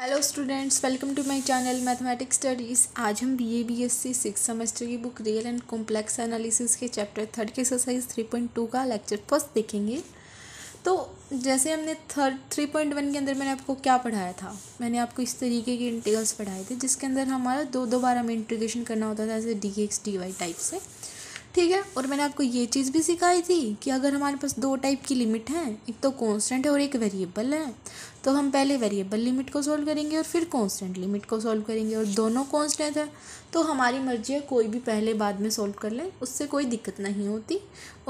hello students welcome to my channel mathematics studies आज हम B A B S C six semester की book real and complex analysis के chapter third के exercise three point two का lecture first देखेंगे तो जैसे हमने थर्ड थ्री पॉइंट वन के अंदर मैंने आपको क्या पढ़ाया था मैंने आपको इस तरीके के इंटीग्रल्स पढ़ाए थे जिसके अंदर हमारा दो दो बार हमें इंटीग्रेशन करना होता था जैसे D x D Y type से ठीक है और मैंने आपको ये चीज़ भी सिखाई थी कि अगर हमारे पास दो टाइप की लिमिट हैं एक तो कॉन्सटेंट है और एक वेरिएबल है तो हम पहले वेरिएबल लिमिट को सॉल्व करेंगे और फिर कॉन्सटेंट लिमिट को सॉल्व करेंगे और दोनों कॉन्स्टेंट है तो हमारी मर्जी है कोई भी पहले बाद में सॉल्व कर लें उससे कोई दिक्कत नहीं होती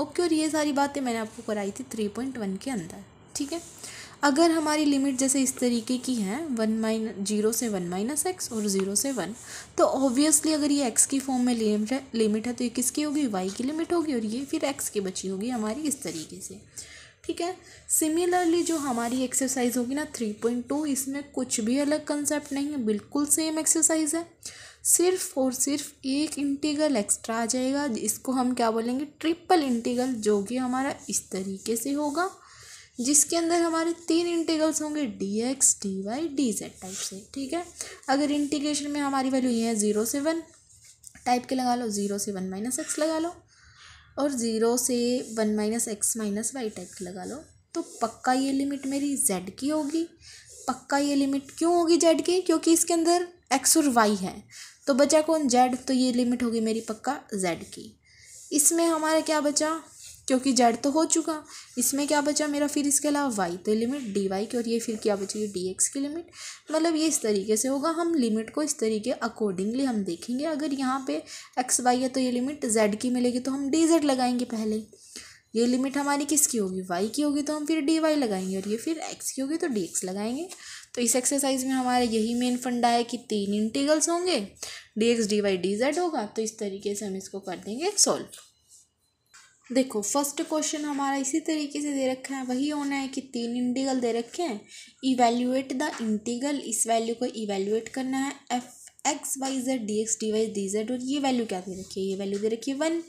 ओके और ये सारी बातें मैंने आपको कराई थी थ्री पॉइंट वन के अंदर ठीक है अगर हमारी लिमिट जैसे इस तरीके की है वन माइन जीरो से वन माइनस एक्स और ज़ीरो से वन तो ऑब्वियसली अगर ये एक्स की फॉर्म में लिमिट है तो ये किसकी होगी वाई की लिमिट होगी और ये फिर एक्स की बची होगी हमारी इस तरीके से ठीक है सिमिलरली जो हमारी एक्सरसाइज होगी ना थ्री पॉइंट टू इसमें कुछ भी अलग कंसेप्ट नहीं है बिल्कुल सेम एक्सरसाइज है सिर्फ और सिर्फ एक इंटीगल एक्स्ट्रा आ जाएगा इसको हम क्या बोलेंगे ट्रिपल इंटीगल जो कि हमारा इस तरीके से होगा जिसके अंदर हमारे तीन इंटीग्रल्स होंगे D x D Y D Z type से ठीक है अगर इंटीग्रेशन में हमारी वैल्यू ये है ज़ीरो से वन टाइप के लगा लो ज़ीरो से वन माइनस एक्स लगा लो और ज़ीरो से one minus x minus Y type के लगा लो तो पक्का ये लिमिट मेरी जेड की होगी पक्का ये लिमिट क्यों होगी जेड की क्योंकि इसके अंदर एक्स और वाई है तो बचा कौन जेड तो ये लिमिट होगी मेरी पक्का जेड की इसमें हमारा क्या बचा क्योंकि जेड तो हो चुका इसमें क्या बचा मेरा फिर इसके अलावा वाई तो लिमिट डी वाई की और ये फिर क्या बचेगी डी एक्स की लिमिट मतलब ये इस तरीके से होगा हम लिमिट को इस तरीके अकॉर्डिंगली हम देखेंगे अगर यहाँ पे एक्स वाई है तो ये लिमिट जेड की मिलेगी तो हम डी जेड लगाएंगे पहले ये लिमिट हमारी किसकी होगी वाई की होगी तो हम फिर डी वाई लगाएंगे और ये फिर एक्स की होगी तो डी एक्स लगाएंगे तो इस एक्सरसाइज में हमारा यही मेन फंडा है कि तीन इंटीगल्स होंगे D x D Y D Z होगा तो इस तरीके से हम इसको कर देंगे सॉल्व देखो फर्स्ट क्वेश्चन हमारा इसी तरीके से दे रखा है वही होना है कि तीन इंटीगल दे रखे हैं इवेल्युएट द इंटीगल इस वैल्यू को इवेल्युएट करना है F X Y Z D x D Y D Z और ये वैल्यू क्या दे रखी है ये वैल्यू दे रखी है वन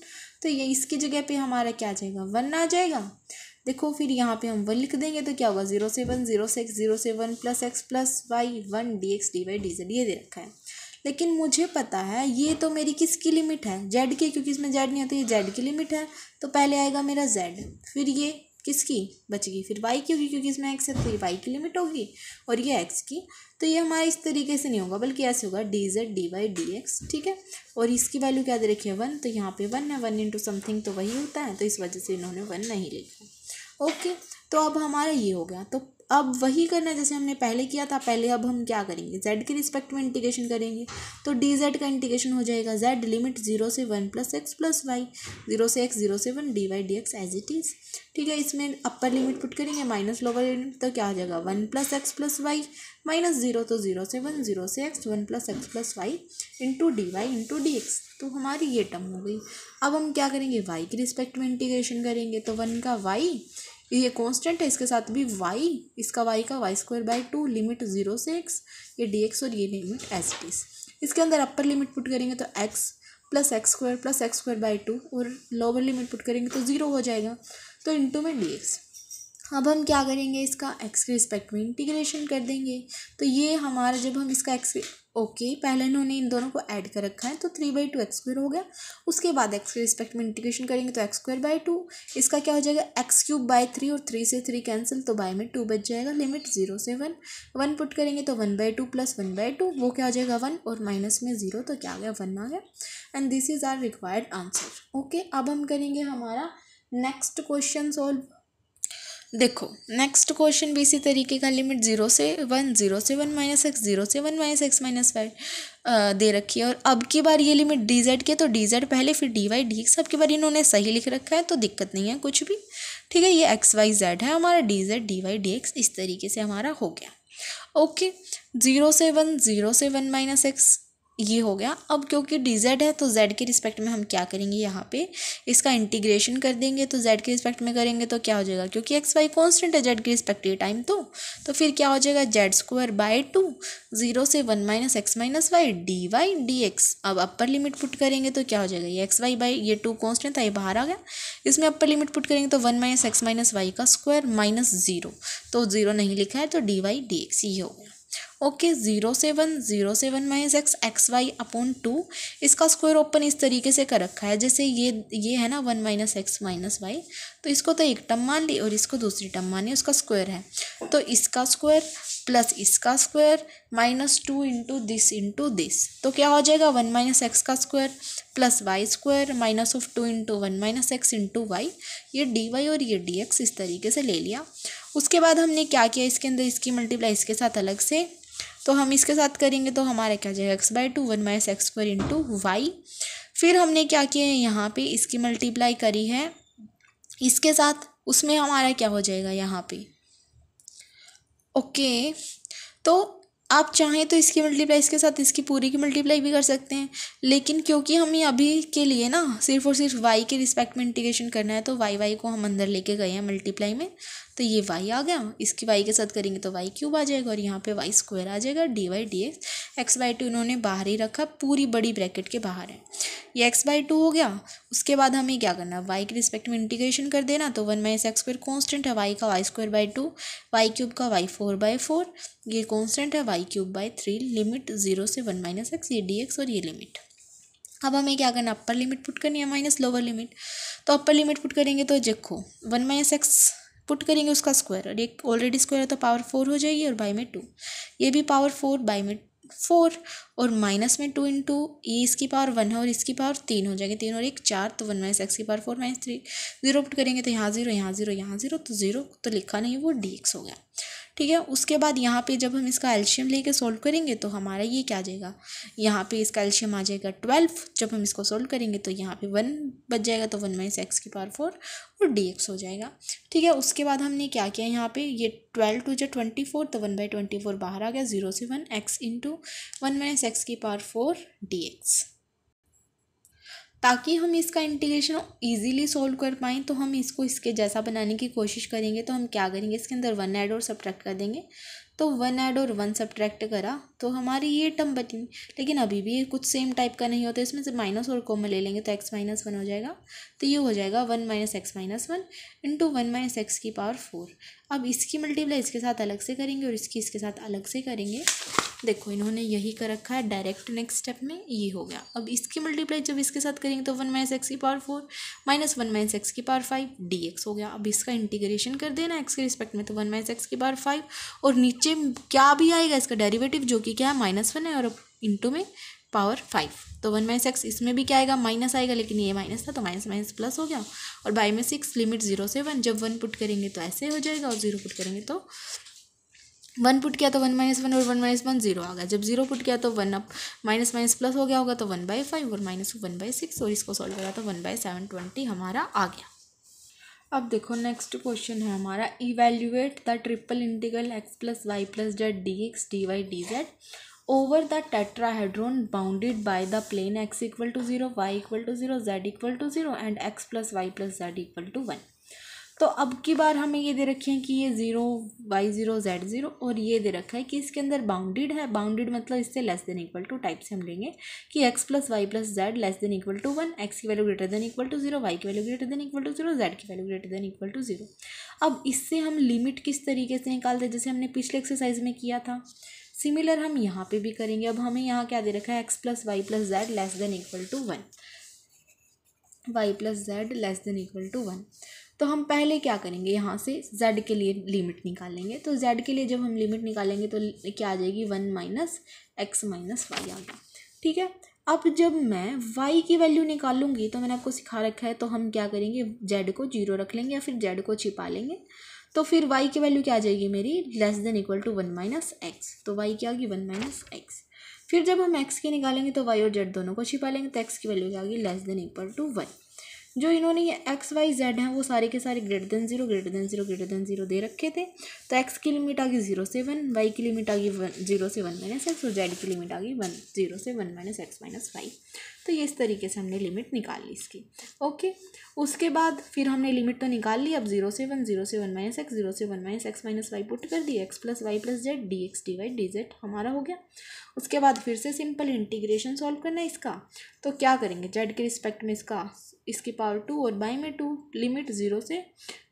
तो ये इसकी जगह पे हमारा क्या आ जाएगा वन आ जाएगा देखो फिर यहाँ पे हम वन लिख देंगे तो क्या होगा जीरो से वन जीरो से एक्स जीरो से one plus X plus Y one D x D Y D Z ये दे रखा है लेकिन मुझे पता है ये तो मेरी किसकी लिमिट है जेड की क्योंकि इसमें जेड नहीं होती ये जेड की लिमिट है तो पहले आएगा मेरा जेड फिर ये किसकी बचेगी फिर वाई की होगी क्योंकि इसमें एक्स है तो ये वाई की लिमिट होगी और ये एक्स की तो ये हमारा इस तरीके से नहीं होगा बल्कि ऐसे होगा D Z D Y D X ठीक है और इसकी वैल्यू क्या दे रखी है वन तो यहाँ पे वन है वन इंटू समथिंग तो वही होता है तो इस वजह से इन्होंने वन नहीं लिखा ओके तो अब हमारा ये हो गया तो अब वही करना है जैसे हमने पहले किया था पहले अब हम क्या करेंगे जेड के रिस्पेक्ट में इंटीग्रेशन करेंगे तो डी जेड का इंटीग्रेशन हो जाएगा जेड लिमिट जीरो से one plus X plus Y zero से एक्स जीरो से one D Y D X as it is ठीक है इसमें अपर लिमिट पुट करेंगे माइनस लोअर लिमिट तो क्या हो जाएगा one plus X plus Y minus zero तो जीरो से वन जीरो से X one plus X plus Y into D Y into D X तो हमारी ये टर्म हो गई अब हम क्या करेंगे वाई के रिस्पेक्ट में इंटीग्रेशन करेंगे तो वन का वाई ये कांस्टेंट है इसके साथ भी वाई इसका वाई का Y square by two limit zero से एक्स ये डी एक्स और ये लिमिट एस टी इसके अंदर अपर लिमिट पुट करेंगे तो X plus X square plus X square by two और लोअर लिमिट पुट करेंगे तो ज़ीरो हो जाएगा तो इंटू में डी एक्स अब हम क्या करेंगे इसका एक्स के रिस्पेक्ट में इंटीग्रेशन कर देंगे तो ये हमारा जब हम इसका एक्स ओके पहले इन्होंने इन दोनों को ऐड कर रखा है तो three by two X square हो गया उसके बाद एक्स के रिस्पेक्ट में इंटीग्रेशन करेंगे तो एक्स स्क्वायर बाई टू इसका क्या हो जाएगा एक्स क्यूब बाई थ्री और थ्री से थ्री कैंसिल तो बाई में टू बच जाएगा लिमिट जीरो से वन वन पुट करेंगे तो one by two plus one by two वो क्या हो जाएगा वन और माइनस में ज़ीरो तो क्या आ गया वन आ गया and this is our required answer okay अब हम करेंगे हमारा नेक्स्ट क्वेश्चन सॉल्व देखो नेक्स्ट क्वेश्चन भी इसी तरीके का लिमिट जीरो से वन जीरो से वन माइनस एक्स जीरो से one minus x minus five दे रखी है और अब की बार ये लिमिट डी जेड की तो डी जेड पहले फिर डी वाई डी एक्स अब की बार इन्होंने सही लिख रखा है तो दिक्कत नहीं है कुछ भी ठीक है ये एक्स वाई जेड है हमारा D Z D Y D X इस तरीके से हमारा हो गया ओके जीरो से वन जीरो से वन माइनस एक्स ये हो गया अब क्योंकि डी जेड है तो जेड के रिस्पेक्ट में हम क्या करेंगे यहाँ पे इसका इंटीग्रेशन कर देंगे तो जेड के रिस्पेक्ट में करेंगे तो क्या हो जाएगा क्योंकि एक्स वाई कॉन्स्टेंट है जेड के रिस्पेक्ट ये टाइम तो तो फिर क्या हो जाएगा Z square by two zero से one minus x minus Y D Y D x अब अपर लिमिट पुट करेंगे तो क्या हो जाएगा ये एक्स वाई बाई ये टू कॉन्स्टेंट था ये बाहर आ गया इसमें अपर लिमिट पुट करेंगे तो one minus x minus Y का स्क्वायर माइनस ज़ीरो तो ज़ीरो नहीं लिखा है तो डी वाई डी एक्स ये हो गया okay zero seven zero seven minus x X Y upon two इसका स्क्वायर ओपन इस तरीके से कर रखा है जैसे ये ये है ना one minus x minus Y तो इसको तो एक टर्म मान ली और इसको दूसरी टर्म मान ली उसका स्क्वायर है तो इसका स्क्वायर प्लस इसका square minus two into this into this तो क्या हो जाएगा वन माइनस एक्स का square plus Y square minus of two into one minus X into Y ये डी वाई और ये डी एक्स इस तरीके से ले लिया उसके बाद हमने क्या किया इसके अंदर इसकी मल्टीप्लाई इसके साथ अलग से तो हम इसके साथ करेंगे तो हमारा क्या जाएगा X by two one minus x square into Y फिर हमने क्या किया है यहाँ पे इसकी मल्टीप्लाई करी है इसके साथ उसमें हमारा क्या हो जाएगा यहाँ पे ओके तो आप चाहें तो इसकी मल्टीप्लाई इसके साथ इसकी पूरी की मल्टीप्लाई भी कर सकते हैं लेकिन क्योंकि हमें अभी के लिए ना सिर्फ और सिर्फ वाई के रिस्पेक्ट में इंटीग्रेशन करना है तो वाई वाई को हम अंदर लेके गए हैं मल्टीप्लाई में तो ये वाई आ गया इसकी वाई के साथ करेंगे तो वाई क्यूब आ जाएगा और यहाँ पे वाई स्क्वायर आ जाएगा D Y D X X by two इन्होंने बाहर ही रखा पूरी बड़ी ब्रैकेट के बाहर है ये एक्स बाई टू हो गया उसके बाद हमें क्या करना वाई के रिस्पेक्ट में इंटीग्रेशन कर देना तो one minus x square constant है वाई का Y square by two Y cube का वाई फोर बाई फोर ये कॉन्स्टेंट है Y cube by three limit zero से वन माइनस एक्स ये डी एक्स और ये लिमिट अब हमें क्या करना अपर लिमिट पुट करनी है माइनस लोअर लिमिट तो अपर लिमिट पुट करेंगे तो देखो वन माइनस एक्स पुट करेंगे उसका स्क्वायर और एक ऑलरेडी स्क्वायर है तो पावर फोर हो जाएगी और बाई में टू ये भी पावर फोर बाई में फोर और माइनस में टू इंटू ये इसकी पावर वन है और इसकी पावर तीन हो जाएगी तीन और एक चार तो वन माइनस एक्स की power four minus three zero put करेंगे तो यहाँ जीरो यहाँ जीरो यहाँ जीरो तो जीरो तो लिखा नहीं वो डी एक्स हो गया ठीक है उसके बाद यहाँ पे जब हम इसका एल्शियम लेके सोल्व करेंगे तो हमारा ये क्या आ जाएगा यहाँ पे इसका एल्शियम आ जाएगा ट्वेल्व जब हम इसको सोल्व करेंगे तो यहाँ पे वन बच जाएगा तो वन माइनस एक्स की पावर फोर और डी एक्स हो जाएगा ठीक है उसके बाद हमने क्या किया यहाँ पे ये ट्वेल्व टू जो ट्वेंटी फोर तो वन बाई ट्वेंटी फोर बाहर आ गया जीरो से one X into one minus x की पावर फोर डी एक्स ताकि हम इसका इंटीग्रेशन इजीली सॉल्व कर पाएँ तो हम इसको इसके जैसा बनाने की कोशिश करेंगे तो हम क्या करेंगे इसके अंदर वन ऐड और सब्ट्रैक्ट कर देंगे तो वन ऐड और वन सब्ट्रैक्ट करा तो हमारी ये टर्म बची लेकिन अभी भी ये कुछ सेम टाइप का नहीं होता इसमें से माइनस और कॉमन ले लेंगे तो एक्स माइनस वन हो जाएगा तो ये हो जाएगा one minus x minus one into one minus x की पावर फोर अब इसकी मल्टीप्लाई इसके साथ अलग से करेंगे और इसकी इसके साथ अलग से करेंगे देखो इन्होंने यही कर रखा है डायरेक्ट नेक्स्ट स्टेप में ये हो गया अब इसकी मल्टीप्लाई जब इसके साथ करेंगे तो वन माइनस एक्स की power four minus one minus x की पावर फाइव डी एक्स हो गया अब इसका इंटीग्रेशन कर देना एक्स के रिस्पेक्ट में तो वन माइनस एक्स की पावर फाइव और नीचे क्या भी आएगा इसका डेरिवेटिव जो कि क्या है माइनस वन है और अब इंटू में पावर फाइव तो वन माइनस एक्स इसमें भी क्या आएगा माइनस आएगा लेकिन ये माइनस था तो माइनस माइनस प्लस हो गया और बाई में सिक्स लिमिट जीरो से वन जब वन पुट करेंगे तो ऐसे हो जाएगा और जीरो पुट करेंगे तो वन पुट किया तो वन माइनस वन और वन माइनस वन जीरो आ गया जब जीरो पुट किया तो one up minus minus plus हो गया होगा तो वन बाई फाइव और माइनस वन बाई सिक्स और इसको सॉल्व करा तो वन बाई सेवन ट्वेंटी हमारा आ गया अब देखो नेक्स्ट क्वेश्चन है हमारा evaluate the triple integral x plus y plus z D x D Y D z over the tetrahedron bounded by the plane x equal to zero y equal to zero z equal to zero and x plus y plus z equal to one तो अब की बार हमें ये दे रखी है कि ये zero y zero z zero और ये दे रखा है कि इसके अंदर बाउंडेड है बाउंडेड मतलब इससे less than equal to type से हम लेंगे कि x plus y plus z less than equal to one x की value greater than equal to zero y की value greater than equal to zero z की value greater than equal to zero अब इससे हम limit किस तरीके से निकालते हैं जैसे हमने पिछले एक्सरसाइज में किया था सिमिलर हम यहाँ पे भी करेंगे अब हमें यहाँ क्या दे रखा है x plus y plus z less than equal to one y plus z less than equal to one तो हम पहले क्या करेंगे यहाँ से z के लिए लिमिट निकालेंगे तो z के लिए जब हम लिमिट निकालेंगे तो क्या आ जाएगी one minus x minus y आ गया ठीक है अब जब मैं y की वैल्यू निकालूंगी तो मैंने आपको सिखा रखा है तो हम क्या करेंगे z को जीरो रख लेंगे या फिर z को छिपा लेंगे तो फिर y की वैल्यू क्या आ जाएगी मेरी less than equal to one minus x तो y क्या होगी वन माइनस एक्स फिर जब हम x की निकालेंगे तो y और z दोनों को छिपा लेंगे तो x की वैल्यू क्या होगी less than equal to one जो इन्होंने ये एक्स वाई जेड हैं वो सारे के सारे greater than zero greater than zero greater than zero दे रखे थे तो एक्स की लिमिट आ गई जीरो से वन वाई की लिमिट आ गई वन जीरो से वन माइनस एक्स और जेड की लिमिट आ गई वन जीरो से one minus x minus Y तो ये इस तरीके से हमने लिमिट निकाल ली इसकी ओके उसके बाद फिर हमने लिमिट तो निकाल ली अब जीरो से वन जीरो से वन माइनस एक्स जीरो से one minus x minus y put कर दी x plus y plus z D x D Y D z हमारा हो गया उसके बाद फिर से सिंपल इंटीग्रेशन सॉल्व करना है इसका तो क्या करेंगे जेड के रिस्पेक्ट में इसका इसकी पावर टू और बाई में टू लिमिट ज़ीरो से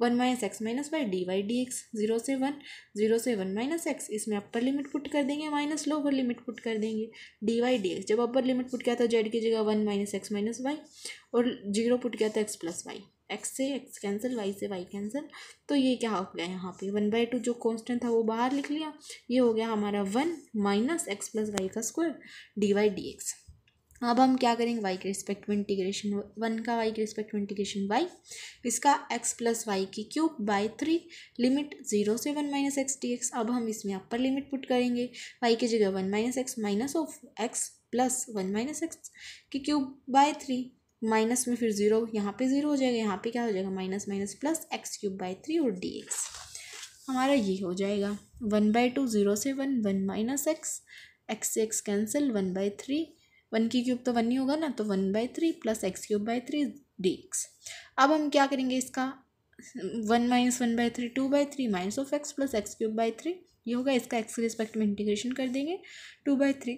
one minus x minus Y D Y D x zero से वन ज़ीरो से वन माइनस एक्स इसमें अपर लिमिट पुट कर देंगे माइनस लोअर लिमिट पुट कर देंगे डी वाई डी एक्स जब अपर लिमिट पुट किया था जेड की जगह one minus x minus y और जीरो पुट किया था एक्स प्लस वाई एक्स से एक्स कैंसिल वाई से वाई कैंसिल तो ये क्या हो गया यहाँ पे वन बाई टू जो कॉन्स्टेंट था वो बाहर लिख लिया ये हो गया हमारा one minus x plus y का square d Y D x अब हम क्या करेंगे वाई के रिस्पेक्ट में इंटीग्रेशन वन का वाई के रिस्पेक्ट में इंटीग्रेशन वाई इसका एक्स प्लस वाई की cube by three limit zero से one minus x d x अब हम इसमें अपर लिमिट पुट करेंगे वाई की जगह one minus x minus of x plus one minus x की क्यूब बाय थ्री माइनस में फिर ज़ीरो यहाँ पे ज़ीरो हो जाएगा यहाँ पे क्या हो जाएगा minus minus plus x cube by three और डी एक्स हमारा ये हो जाएगा वन बाई टू ज़ीरो से one one minus x x से x cancel one by three one की क्यूब तो वन ही होगा ना तो one by three plus x cube by three d x अब हम क्या करेंगे इसका one minus one by three two by three minus of x plus x cube by three ये होगा इसका एक्स के रिस्पेक्ट में इंटीग्रेशन कर देंगे two by three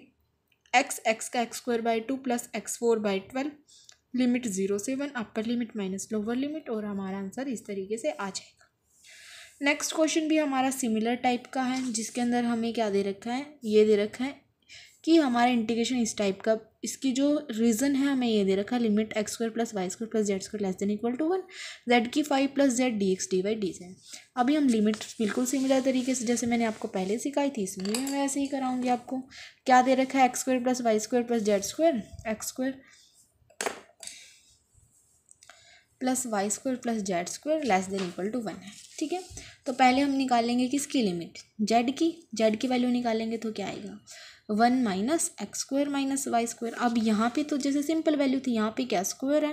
x x का x square by two plus x four by twelve limit zero से one upper limit minus lower limit और हमारा आंसर इस तरीके से आ जाएगा नेक्स्ट क्वेश्चन भी हमारा सिमिलर टाइप का है जिसके अंदर हमें क्या दे रखा है ये दे रखा है कि हमारा इंटीग्रेशन इस टाइप का इसकी जो रीज़न है हमें ये दे रखा है limit x square plus Y square plus z square less than equal to one z की five plus z D x D Y D z अभी हम लिमिट बिल्कुल सिमिलर तरीके से जैसे मैंने आपको पहले सिखाई थी इसमें भी मैं वैसे ही कराऊंगी आपको क्या दे रखा है x square plus Y square plus z square x square plus Y square plus z square less than equal to one है ठीक है तो पहले हम निकालेंगे किसकी लिमिट जेड की जेड की वैल्यू निकालेंगे तो क्या आएगा one minus x square minus y square अब यहाँ पे तो जैसे सिंपल वैल्यू थी यहाँ पे क्या स्क्वायर है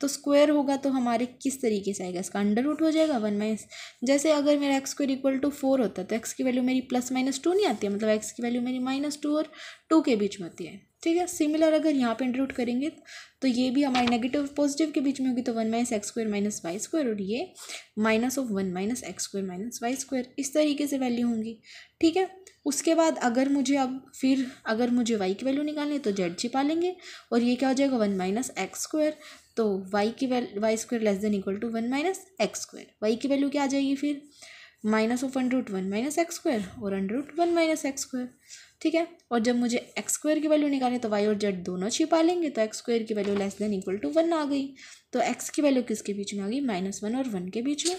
तो स्क्वायर होगा तो हमारे किस तरीके से आएगा इसका अंडर रूट हो जाएगा वन माइनस जैसे अगर मेरा x square equal to four होता तो एक्स की वैल्यू मेरी प्लस माइनस टू नहीं आती है मतलब एक्स की वैल्यू मेरी माइनस टू और टू के बीच में होती है ठीक है सिमिलर अगर यहाँ पे इंट्रूट करेंगे तो ये भी हमारे नेगेटिव पॉजिटिव के बीच में होगी तो one minus x square minus y square और ये minus of one minus x square minus y square इस तरीके से वैल्यू होंगी ठीक है उसके बाद अगर मुझे अब फिर अगर मुझे वाई की वैल्यू निकालनी तो जेड छिपा लेंगे और ये क्या हो जाएगा वन माइनस एक्स स्क्वायर तो वाई की value y square less than equal to one minus x square y की वैल्यू क्या आ जाएगी फिर minus of under root one minus x square और under root one minus x square ठीक है और जब मुझे एक्स स्क्वायर की वैल्यू निकालें तो वाई और जेड दोनों छिपा लेंगे तो एक्स स्क्वायर की value less than equal to one आ गई तो एक्स की वैल्यू किसके बीच में आ गई माइनस वन और वन के बीच में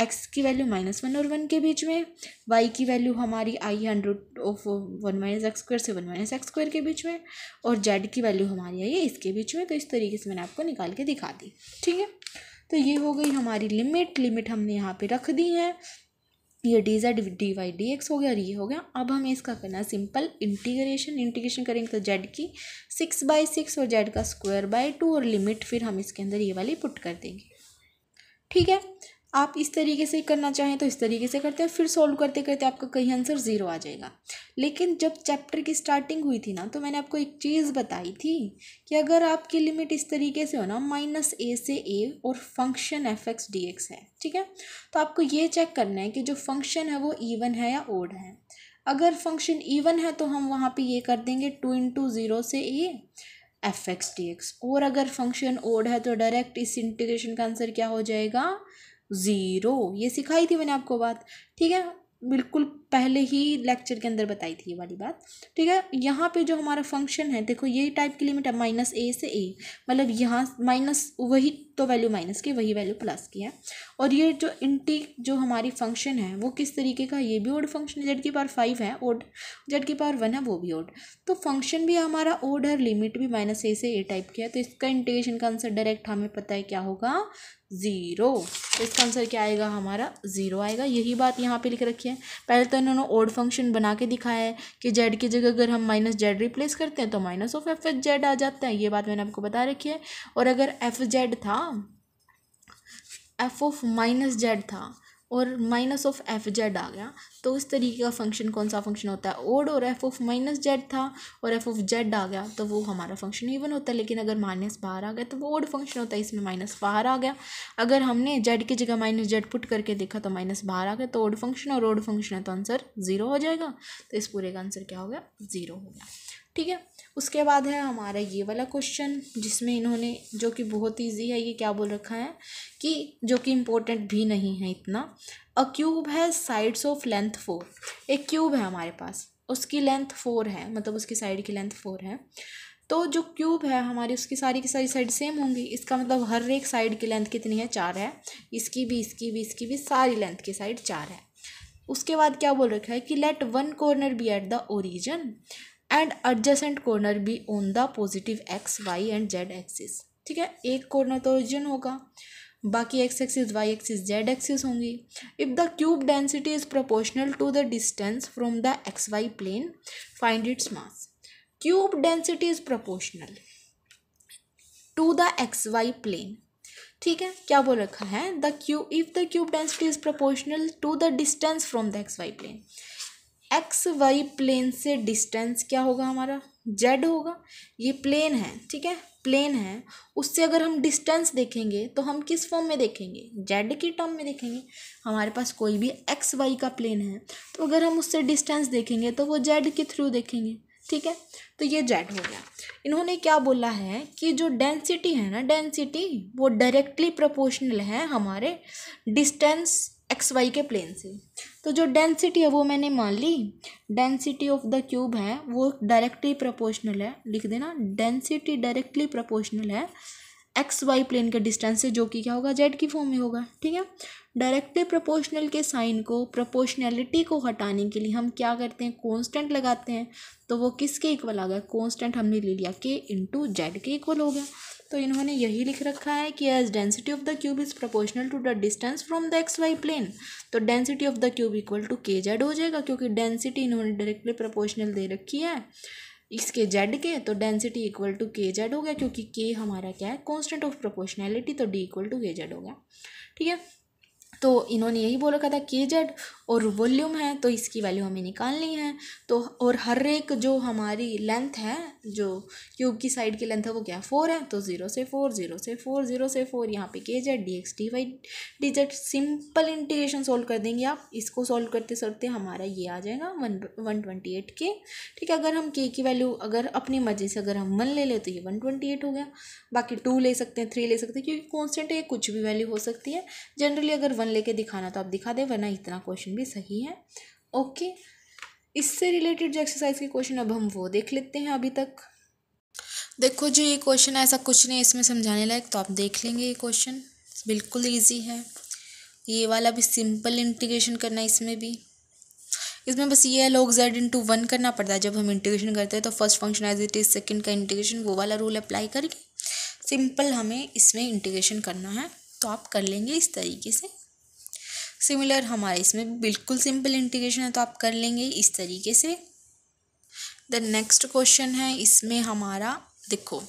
एक्स की वैल्यू माइनस वन और वन के बीच में वाई की वैल्यू हमारी आई hundred of one minus x square से वन माइनस एक्स स्क्वायर के बीच में और जेड की वैल्यू हमारी आई है इसके बीच में तो इस तरीके से मैंने आपको निकाल के दिखा दी ठीक है तो ये हो गई हमारी लिमिट लिमिट हमने यहाँ पे रख दी है ये d Z D Y D x हो गया और ये हो गया अब हमें इसका करना है सिंपल इंटीग्रेशन इंटीग्रेशन करेंगे तो जेड की सिक्स बाई सिक्स और जेड का स्क्वायर बाय टू और लिमिट फिर हम इसके अंदर ये वाली पुट कर देंगे ठीक है आप इस तरीके से करना चाहें तो इस तरीके से करते हैं फिर सॉल्व करते करते आपका कहीं आंसर ज़ीरो आ जाएगा लेकिन जब चैप्टर की स्टार्टिंग हुई थी ना तो मैंने आपको एक चीज़ बताई थी कि अगर आपकी लिमिट इस तरीके से हो ना माइनस ए से ए और function f x d x है ठीक है तो आपको ये चेक करना है कि जो फंक्शन है वो ईवन है या ओड है अगर फंक्शन ईवन है तो हम वहाँ पर ये कर देंगे टू इंटू ज़ीरो से a f x d x और अगर फंक्शन ओड है तो डायरेक्ट इस इंटीग्रेशन का आंसर क्या हो जाएगा ज़ीरो ये सिखाई थी मैंने आपको बात ठीक है बिल्कुल पहले ही लेक्चर के अंदर बताई थी ये वाली बात ठीक है यहाँ पे जो हमारा फंक्शन है देखो ये टाइप की लिमिट है माइनस ए से ए मतलब यहाँ माइनस वही तो वैल्यू माइनस की वही वैल्यू प्लस की है और ये जो इंटीक जो हमारी फंक्शन है वो किस तरीके का ये भी ओड फंक्शन है जेड की पावर फाइव है ओड जेड की पावर वन है वो भी ओड तो फंक्शन भी हमारा ओड है लिमिट भी माइनस ए से ए टाइप की है तो इसका इंटीग्रेशन का आंसर डायरेक्ट हमें पता है क्या होगा ज़ीरो तो इसका आंसर क्या आएगा हमारा ज़ीरो आएगा यही बात यहाँ पे लिख रखी है पहले तो तो इन्होंने ओड फंक्शन बना के दिखाया है कि जेड की जगह अगर हम माइनस जेड रिप्लेस करते हैं तो minus of f h z आ जाता है ये बात मैंने आपको बता रखी है और अगर एफ जेड था एफ ऑफ माइनस जेड था और माइनस ऑफ एफ जेड आ गया तो इस तरीके का फंक्शन कौन सा फंक्शन होता है ओड और एफ ऑफ माइनस जेड था और एफ ऑफ जेड आ गया तो वो हमारा फंक्शन इवन होता है लेकिन अगर माइनस बाहर आ गया तो वो ओड फंक्शन होता है इसमें माइनस बाहर आ गया अगर हमने जेड की जगह माइनस जेड पुट करके देखा तो माइनस बाहर आ गया तो ओड फंक्शन और ओड फंक्शन है तो आंसर ज़ीरो हो जाएगा तो इस पूरे का आंसर क्या हो गया ज़ीरो हो गया ठीक है उसके बाद है हमारा ये वाला क्वेश्चन जिसमें इन्होंने जो कि बहुत ईजी है ये क्या बोल रखा है कि जो कि इम्पोर्टेंट भी नहीं है इतना अ क्यूब है साइड्स ऑफ लेंथ फोर एक क्यूब है हमारे पास उसकी लेंथ फोर है मतलब उसकी साइड की लेंथ फोर है तो जो क्यूब है हमारी उसकी सारी की सारी साइड सेम होंगी इसका मतलब हर एक साइड की लेंथ कितनी है चार है इसकी भी इसकी भी इसकी भी सारी लेंथ की साइड चार है उसके बाद क्या बोल रखा है कि let one corner be at the origin and adjacent corner be on the positive x y and z axis ठीक है एक कॉर्नर तो ओरिजिन होगा बाकी x axis y axis z axis होंगी if the cube density is proportional to the distance from the x y plane find its mass cube density is proportional to the x y plane ठीक है क्या बोल रखा है the cue if the cube density is proportional to the distance from the x y plane x y plane से distance क्या होगा हमारा जेड होगा ये प्लेन है ठीक है प्लेन है उससे अगर हम डिस्टेंस देखेंगे तो हम किस फॉर्म में देखेंगे जेड की टर्म में देखेंगे हमारे पास कोई भी एक्स वाई का प्लेन है तो अगर हम उससे डिस्टेंस देखेंगे तो वो जेड के थ्रू देखेंगे ठीक है तो ये जेड हो गया इन्होंने क्या बोला है कि जो डेंसिटी है ना डेंसिटी वो डायरेक्टली प्रोपोर्शनल है हमारे डिस्टेंस एक्स वाई के प्लेन से तो जो डेंसिटी है वो मैंने मान ली डेंसिटी ऑफ द क्यूब है वो डायरेक्टली प्रोपोर्शनल है लिख देना डेंसिटी डायरेक्टली प्रोपोर्शनल है एक्स वाई प्लेन के डिस्टेंस से जो कि क्या होगा जेड की फॉर्म में होगा ठीक है डायरेक्टली प्रोपोर्शनल के साइन को प्रोपोर्शनैलिटी को हटाने के लिए हम क्या करते हैं कॉन्स्टेंट लगाते हैं तो वो किसके इक्वल आ गया कॉन्स्टेंट हमने ले लिया के इंटू जेड के इक्वल हो गया तो इन्होंने यही लिख रखा है कि as density of the cube is proportional to the distance from the x y plane तो density of the cube equal to k z हो जाएगा क्योंकि डेंसिटी इन्होंने डायरेक्टली प्रोपोर्शनल दे रखी है इसके जेड के तो density equal to k z हो गया क्योंकि के हमारा क्या है कॉन्स्टेंट ऑफ प्रोपोर्शनैलिटी तो d equal to k z हो गया ठीक है तो इन्होंने यही बोल रखा था के जेड और वॉल्यूम है तो इसकी वैल्यू हमें निकालनी है तो और हर एक जो हमारी लेंथ है जो क्यूब की साइड की लेंथ है वो क्या फोर है तो ज़ीरो से फोर ज़ीरो से फोर ज़ीरो से फोर यहाँ पे k z D x D Y D z simple integration solve कर देंगे आप इसको सॉल्व करते सोलते हमारा ये आ जाएगा वन वन ट्वेंटी एट के ठीक है अगर हम के की वैल्यू अगर अपनी मर्जी से अगर हम वन ले लें तो ये वन ट्वेंटी एट हो गया बाकी टू ले सकते हैं थ्री ले सकते हैं क्योंकि कॉन्स्टेंट है कुछ भी वैल्यू हो सकती है जनरली अगर वन लेके दिखाना तो आप दिखा दें वरना इतना क्वेश्चन भी सही है ओके इससे रिलेटेड जो एक्सरसाइज के क्वेश्चन अब हम वो देख लेते हैं अभी तक देखो जो ये क्वेश्चन ऐसा कुछ नहीं इसमें समझाने लायक तो आप देख लेंगे ये क्वेश्चन बिल्कुल ईजी है ये वाला भी सिंपल इंटीग्रेशन करना है इसमें भी इसमें बस ये है लोग जेड इंटू वन करना पड़ता है जब हम इंटीग्रेशन करते हैं तो first function as it is second का इंटीग्रेशन वो वाला रूल अप्लाई करके सिंपल हमें इसमें इंटीग्रेशन करना है तो आप कर लेंगे इस तरीके से सिमिलर हमारे इसमें बिल्कुल सिंपल इंटीग्रेशन है तो आप कर लेंगे इस तरीके से द नेक्स्ट क्वेश्चन है इसमें हमारा देखो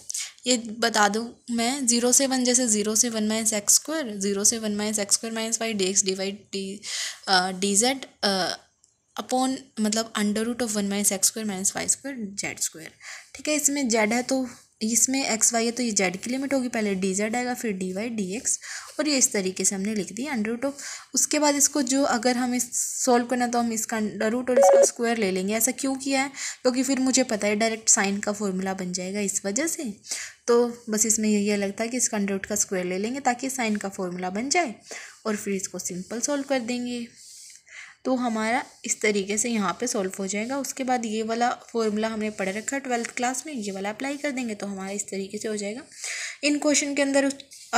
ये बता दूँ मैं जीरो से वन जैसे जीरो से one minus x square zero से one minus x square minus Y D x divide d d z upon मतलब under root of one minus x square minus y square z square ठीक है इसमें Z है तो इसमें x Y है तो ये जेड की लिमिट होगी पहले डी जेड आएगा फिर डी वाई डी एक्स और ये इस तरीके से हमने लिख दी अंडर रूट ऑफ उसके बाद इसको जो अगर हम इस सॉल्व करना तो हम इसका अंडर रूट और इसका स्क्वायर ले लेंगे ऐसा क्यों किया है क्योंकि तो फिर मुझे पता है डायरेक्ट साइन का फॉर्मूला बन जाएगा इस वजह से तो बस इसमें यही अलग था कि इसका अंडर रूट का स्क्वायर ले लेंगे ताकि साइन का फॉर्मूला बन जाए और फिर इसको सिंपल सॉल्व कर देंगे तो हमारा इस तरीके से यहाँ पे सॉल्व हो जाएगा उसके बाद ये वाला फॉर्मूला हमने पढ़ रखा है ट्वेल्थ क्लास में ये वाला अप्लाई कर देंगे तो हमारा इस तरीके से हो जाएगा इन क्वेश्चन के अंदर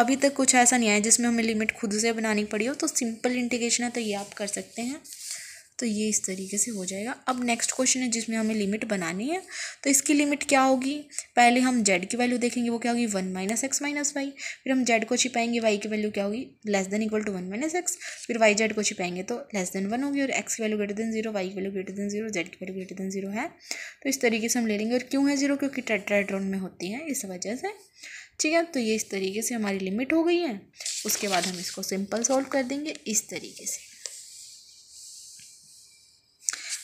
अभी तक कुछ ऐसा नहीं आया जिसमें हमें लिमिट खुद से बनानी पड़ी हो तो सिंपल इंटीग्रेशन है तो ये आप कर सकते हैं तो ये इस तरीके से हो जाएगा अब नेक्स्ट क्वेश्चन है जिसमें हमें लिमिट बनानी है तो इसकी लिमिट क्या होगी पहले हम जेड की वैल्यू देखेंगे वो क्या होगी one minus x minus y फिर हम जेड को छिपाएंगे वाई की वैल्यू क्या होगी less than equal to one minus x फिर वाई जेड को छिपाएंगे तो लेस देन वन होगी और एक्स की value greater than zero y की value greater than zero z की वैल्यू ग्रेटर देन जीरो है तो इस तरीके से हम ले लेंगे और क्यों है जीरो क्योंकि टेट्राड्रॉन में होती है इस वजह से ठीक है तो ये इस तरीके से हमारी लिमिट हो गई है उसके बाद हम इसको सिंपल सॉल्व कर देंगे इस तरीके से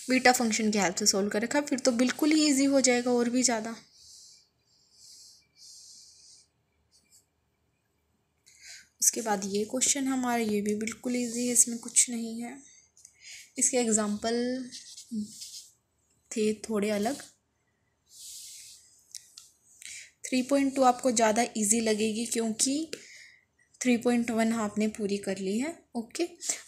बीटा फंक्शन की हेल्प से सोल्व कर रखा फिर तो बिल्कुल ही ईजी हो जाएगा और भी ज़्यादा उसके बाद ये क्वेश्चन हमारा ये भी बिल्कुल इजी है इसमें कुछ नहीं है इसके एग्ज़ाम्पल थे थोड़े अलग थ्री पॉइंट टू आपको ज़्यादा इजी लगेगी क्योंकि थ्री पॉइंट वन आपने पूरी कर ली है ओके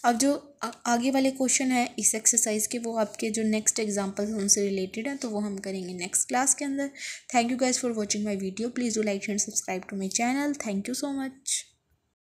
अब जो आ, आगे वाले क्वेश्चन है इस एक्सरसाइज के वो आपके जो नेक्स्ट एग्जाम्पल उनसे रिलेटेड हैं तो वो हम करेंगे नेक्स्ट क्लास के अंदर thank you guys for watching my video please do like and subscribe to my channel thank you so much